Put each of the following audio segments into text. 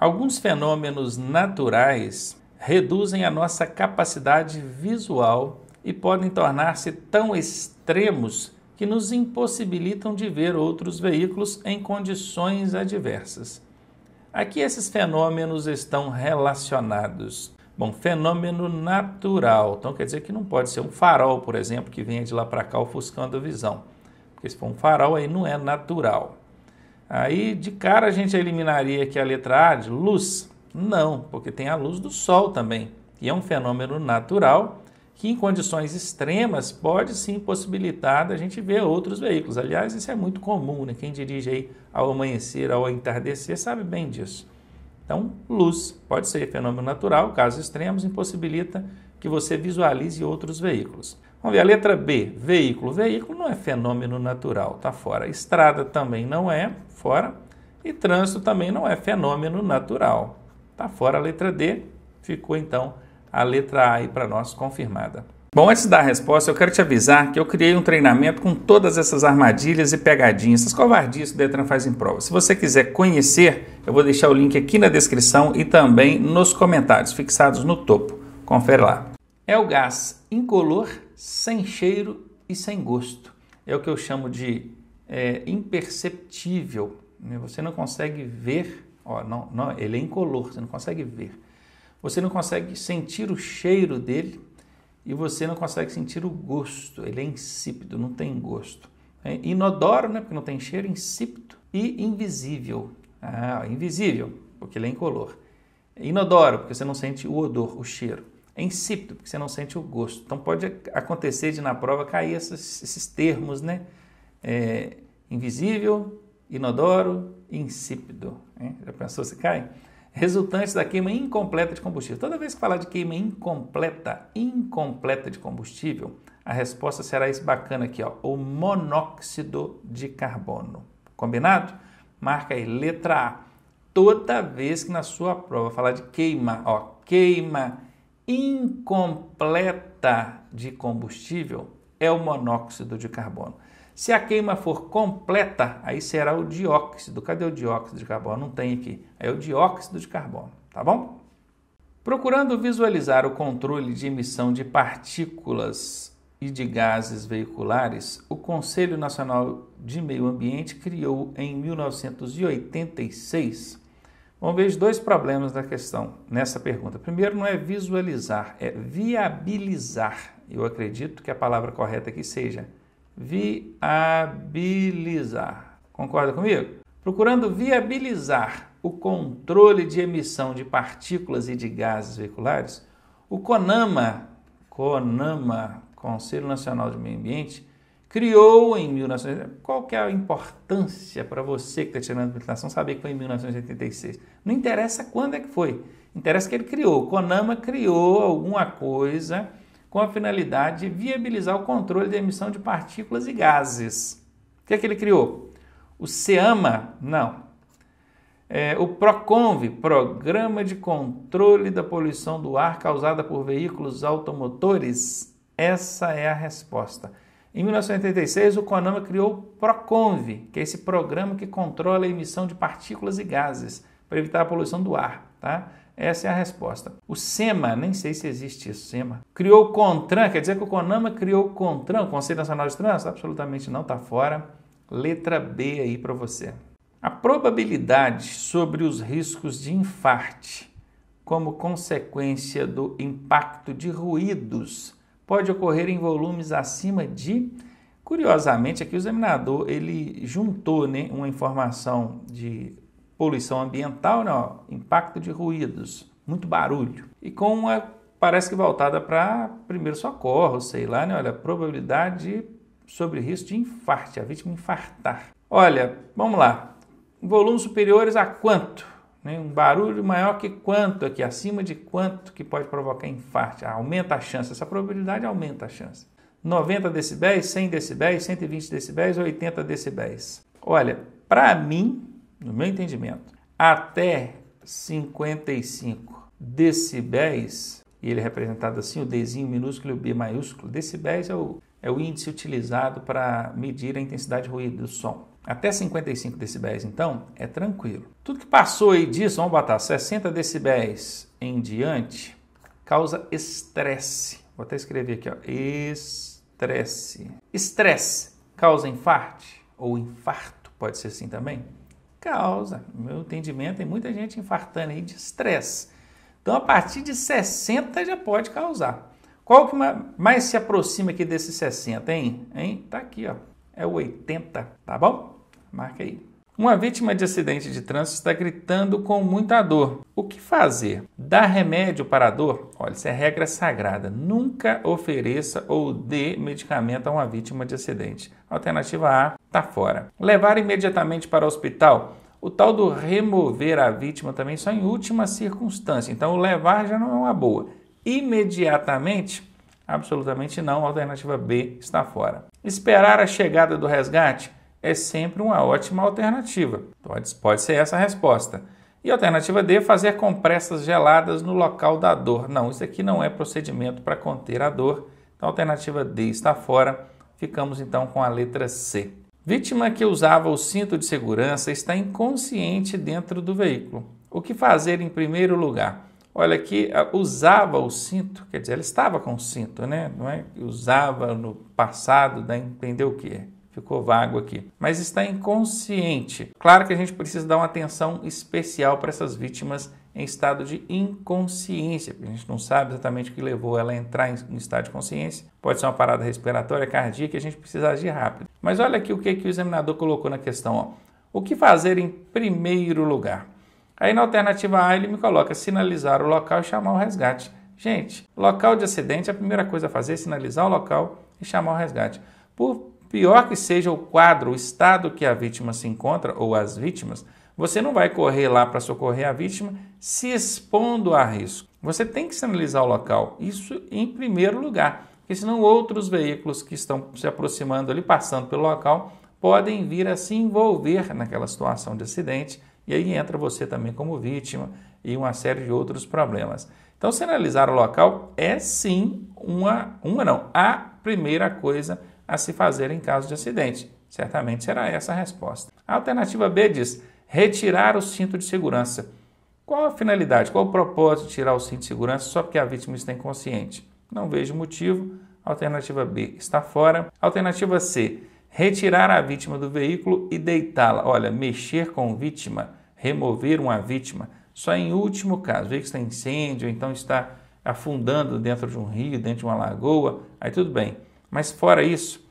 Alguns fenômenos naturais reduzem a nossa capacidade visual e podem tornar-se tão extremos que nos impossibilitam de ver outros veículos em condições adversas. Aqui esses fenômenos estão relacionados. Bom, fenômeno natural. Então quer dizer que não pode ser um farol, por exemplo, que venha de lá para cá ofuscando a visão. Porque se for um farol aí não é natural. Aí de cara a gente eliminaria aqui a letra A de luz? Não, porque tem a luz do sol também, que é um fenômeno natural que em condições extremas pode sim possibilitar da gente ver outros veículos. Aliás, isso é muito comum, né? Quem dirige aí ao amanhecer, ao entardecer, sabe bem disso. Então, luz pode ser fenômeno natural, casos extremos, impossibilita que você visualize outros veículos. Vamos ver a letra B, veículo. Veículo não é fenômeno natural, está fora. Estrada também não é, fora. E trânsito também não é fenômeno natural. Está fora a letra D, ficou então a letra A aí para nós confirmada. Bom, antes da resposta, eu quero te avisar que eu criei um treinamento com todas essas armadilhas e pegadinhas, essas covardias que o Detran faz em prova. Se você quiser conhecer, eu vou deixar o link aqui na descrição e também nos comentários, fixados no topo. Confere lá. É o gás incolor, sem cheiro e sem gosto. É o que eu chamo de é, imperceptível. Você não consegue ver, ó, não, não, ele é incolor, você não consegue ver. Você não consegue sentir o cheiro dele e você não consegue sentir o gosto, ele é insípido, não tem gosto. É inodoro, né, porque não tem cheiro, insípido e invisível. Ah, invisível, porque ele é incolor. Inodoro, porque você não sente o odor, o cheiro. É insípido, porque você não sente o gosto. Então pode acontecer de na prova cair esses, esses termos, né? É, invisível, inodoro, insípido. Hein? Já pensou se cai? resultantes da queima incompleta de combustível. Toda vez que falar de queima incompleta, incompleta de combustível, a resposta será esse bacana aqui, ó, o monóxido de carbono. Combinado? Marca aí letra A. Toda vez que na sua prova falar de queima, ó, queima incompleta de combustível é o monóxido de carbono. Se a queima for completa, aí será o dióxido. Cadê o dióxido de carbono? Não tem aqui. É o dióxido de carbono, tá bom? Procurando visualizar o controle de emissão de partículas e de gases veiculares, o Conselho Nacional de Meio Ambiente criou em 1986. Vamos ver dois problemas da questão nessa pergunta. Primeiro, não é visualizar, é viabilizar. Eu acredito que a palavra correta aqui seja viabilizar. Concorda comigo? Procurando viabilizar o controle de emissão de partículas e de gases veiculares, o CONAMA, CONAMA, Conselho Nacional de Meio Ambiente, criou em 1986. Qual que é a importância para você que está tirando a habilitação saber que foi em 1986? Não interessa quando é que foi, interessa que ele criou. O CONAMA criou alguma coisa com a finalidade de viabilizar o controle da emissão de partículas e gases. O que é que ele criou? O SEAMA? Não. É, o PROCONV, Programa de Controle da Poluição do Ar Causada por Veículos Automotores? Essa é a resposta. Em 1986, o CONAMA criou o PROCONV, que é esse programa que controla a emissão de partículas e gases para evitar a poluição do ar. Tá? Essa é a resposta. O SEMA, nem sei se existe isso, SEMA, criou o CONTRAN, quer dizer que o CONAMA criou o CONTRAN, o Conselho Nacional de Trânsito? Absolutamente não, está fora. Letra B aí para você. A probabilidade sobre os riscos de infarte como consequência do impacto de ruídos pode ocorrer em volumes acima de Curiosamente, aqui o examinador ele juntou né, uma informação de poluição ambiental, não, né, impacto de ruídos, muito barulho. E com uma, parece que voltada para primeiro socorro, sei lá, né? Olha, probabilidade sobre risco de infarte, a vítima infartar. Olha, vamos lá. Volumes superiores a quanto? Né? Um barulho maior que quanto aqui, acima de quanto que pode provocar infarte? Ah, aumenta a chance, essa probabilidade aumenta a chance. 90 decibéis, 100 decibéis, 120 decibéis, 80 decibéis. Olha, para mim, no meu entendimento, até 55 decibéis, e ele é representado assim, o Dzinho minúsculo e o B maiúsculo, decibéis é o, é o índice utilizado para medir a intensidade de ruído do som. Até 55 decibéis, então, é tranquilo. Tudo que passou aí disso, vamos botar 60 decibéis em diante, causa estresse. Vou até escrever aqui, ó. Estresse. Estresse causa infarte ou infarto, pode ser assim também? Causa. No meu entendimento, tem muita gente infartando aí de estresse. Então, a partir de 60 já pode causar. Qual que mais se aproxima aqui desses 60, hein? hein? Tá aqui, ó. É o 80, tá bom? Marca aí. Uma vítima de acidente de trânsito está gritando com muita dor. O que fazer? Dar remédio para a dor? Olha, isso é regra sagrada. Nunca ofereça ou dê medicamento a uma vítima de acidente. Alternativa A, tá fora. Levar imediatamente para o hospital? O tal do remover a vítima também só em última circunstância. Então, levar já não é uma boa. Imediatamente? Absolutamente não. Alternativa B está fora. Esperar a chegada do resgate? é sempre uma ótima alternativa. Pode, pode ser essa a resposta. E alternativa D, fazer compressas geladas no local da dor. Não, isso aqui não é procedimento para conter a dor. Então, a alternativa D está fora. Ficamos então com a letra C. Vítima que usava o cinto de segurança está inconsciente dentro do veículo. O que fazer em primeiro lugar? Olha aqui, usava o cinto, quer dizer, ela estava com o cinto, né? Não é usava no passado, dá né? entender o que é ficou vago aqui, mas está inconsciente. Claro que a gente precisa dar uma atenção especial para essas vítimas em estado de inconsciência, porque a gente não sabe exatamente o que levou ela a entrar em estado de consciência. Pode ser uma parada respiratória, cardíaca, a gente precisa agir rápido. Mas olha aqui o que, que o examinador colocou na questão. Ó. O que fazer em primeiro lugar? Aí na alternativa A ele me coloca sinalizar o local e chamar o resgate. Gente, local de acidente, a primeira coisa a fazer é sinalizar o local e chamar o resgate. Por pior que seja o quadro, o estado que a vítima se encontra ou as vítimas, você não vai correr lá para socorrer a vítima se expondo a risco. Você tem que sinalizar o local, isso em primeiro lugar, porque senão outros veículos que estão se aproximando ali, passando pelo local, podem vir a se envolver naquela situação de acidente e aí entra você também como vítima e uma série de outros problemas. Então, sinalizar o local é sim uma, uma não, a primeira coisa a se fazer em caso de acidente? Certamente será essa a resposta. A alternativa B diz: retirar o cinto de segurança. Qual a finalidade, qual o propósito de tirar o cinto de segurança só porque a vítima está inconsciente? Não vejo motivo. Alternativa B está fora. Alternativa C: retirar a vítima do veículo e deitá-la. Olha, mexer com vítima, remover uma vítima, só em último caso, o veículo está incêndio, então está afundando dentro de um rio, dentro de uma lagoa, aí tudo bem. Mas fora isso,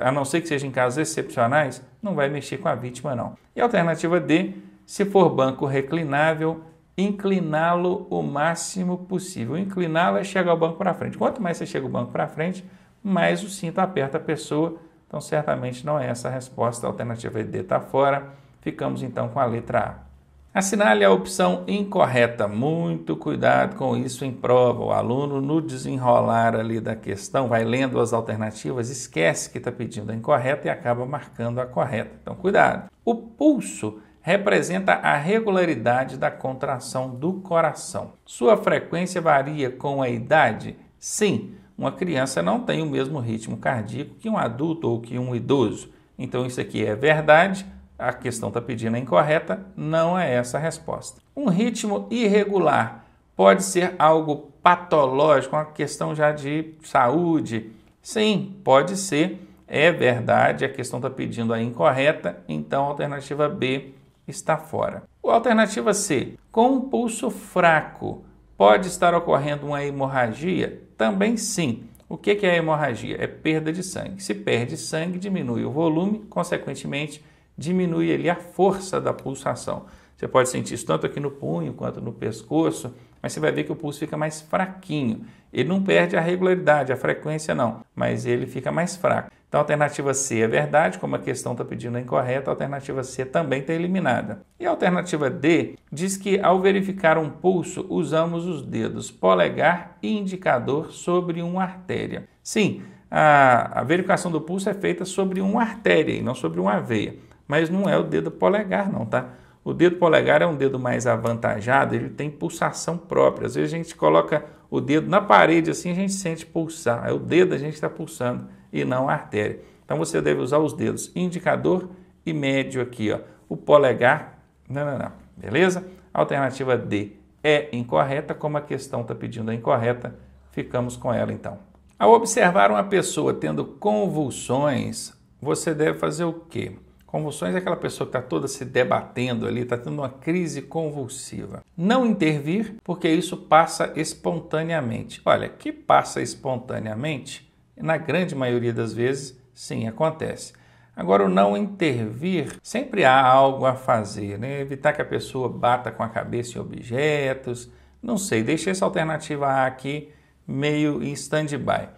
a não ser que seja em casos excepcionais, não vai mexer com a vítima não. E alternativa D, se for banco reclinável, incliná-lo o máximo possível. Incliná-lo é chegar o banco para frente. Quanto mais você chega o banco para frente, mais o cinto aperta a pessoa. Então certamente não é essa a resposta. A alternativa D está fora. Ficamos então com a letra A. Assinale a opção incorreta. Muito cuidado com isso em prova. O aluno, no desenrolar ali da questão, vai lendo as alternativas, esquece que está pedindo a incorreta e acaba marcando a correta. Então, cuidado. O pulso representa a regularidade da contração do coração. Sua frequência varia com a idade? Sim, uma criança não tem o mesmo ritmo cardíaco que um adulto ou que um idoso. Então, isso aqui é verdade, a questão está pedindo é incorreta, não é essa a resposta. Um ritmo irregular pode ser algo patológico, uma questão já de saúde? Sim, pode ser, é verdade, a questão está pedindo a incorreta, então a alternativa B está fora. A alternativa C, com um pulso fraco, pode estar ocorrendo uma hemorragia? Também sim. O que é hemorragia? É perda de sangue. Se perde sangue, diminui o volume, consequentemente, diminui ali a força da pulsação. Você pode sentir isso tanto aqui no punho quanto no pescoço, mas você vai ver que o pulso fica mais fraquinho. Ele não perde a regularidade, a frequência não, mas ele fica mais fraco. Então a alternativa C é verdade, como a questão está pedindo é incorreta, a alternativa C também está eliminada. E a alternativa D diz que ao verificar um pulso, usamos os dedos polegar e indicador sobre uma artéria. Sim, a, a verificação do pulso é feita sobre uma artéria e não sobre uma veia mas não é o dedo polegar, não, tá? O dedo polegar é um dedo mais avantajado, ele tem pulsação própria. Às vezes a gente coloca o dedo na parede assim, a gente sente pulsar. É o dedo a gente está pulsando e não a artéria. Então você deve usar os dedos indicador e médio aqui, ó. O polegar, não, não, não. Beleza? Alternativa D é incorreta, como a questão está pedindo é incorreta, ficamos com ela então. Ao observar uma pessoa tendo convulsões, você deve fazer o quê? Convulsões é aquela pessoa que está toda se debatendo ali, está tendo uma crise convulsiva. Não intervir, porque isso passa espontaneamente. Olha, que passa espontaneamente, na grande maioria das vezes, sim, acontece. Agora, o não intervir, sempre há algo a fazer, né? evitar que a pessoa bata com a cabeça em objetos, não sei, Deixe essa alternativa A aqui meio em stand-by.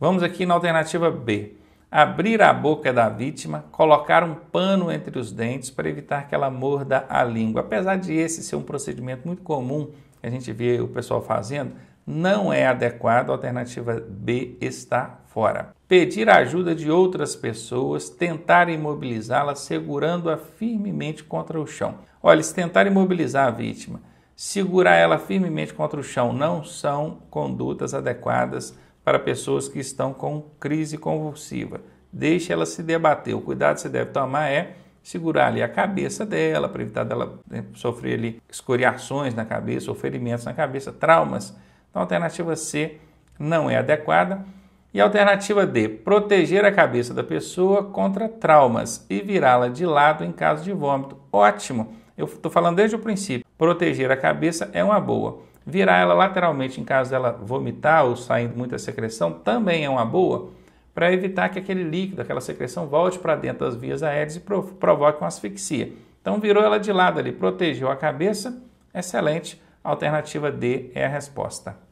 Vamos aqui na alternativa B abrir a boca da vítima, colocar um pano entre os dentes para evitar que ela morda a língua. Apesar de esse ser um procedimento muito comum que a gente vê o pessoal fazendo, não é adequado, a alternativa B está fora. Pedir ajuda de outras pessoas, tentar imobilizá-la segurando-a firmemente contra o chão. Olha, se tentar imobilizar a vítima, segurar ela firmemente contra o chão não são condutas adequadas para pessoas que estão com crise convulsiva. Deixe ela se debater. O cuidado que você deve tomar é segurar ali a cabeça dela, para evitar dela né, sofrer ali escoriações na cabeça, ou ferimentos na cabeça, traumas. Então, a alternativa C não é adequada. E a alternativa D, proteger a cabeça da pessoa contra traumas e virá-la de lado em caso de vômito. Ótimo! Eu estou falando desde o princípio. Proteger a cabeça é uma boa. Virar ela lateralmente em caso dela vomitar ou saindo muita secreção também é uma boa para evitar que aquele líquido, aquela secreção volte para dentro das vias aéreas e provoque uma asfixia. Então virou ela de lado ali, protegeu a cabeça, excelente. alternativa D é a resposta.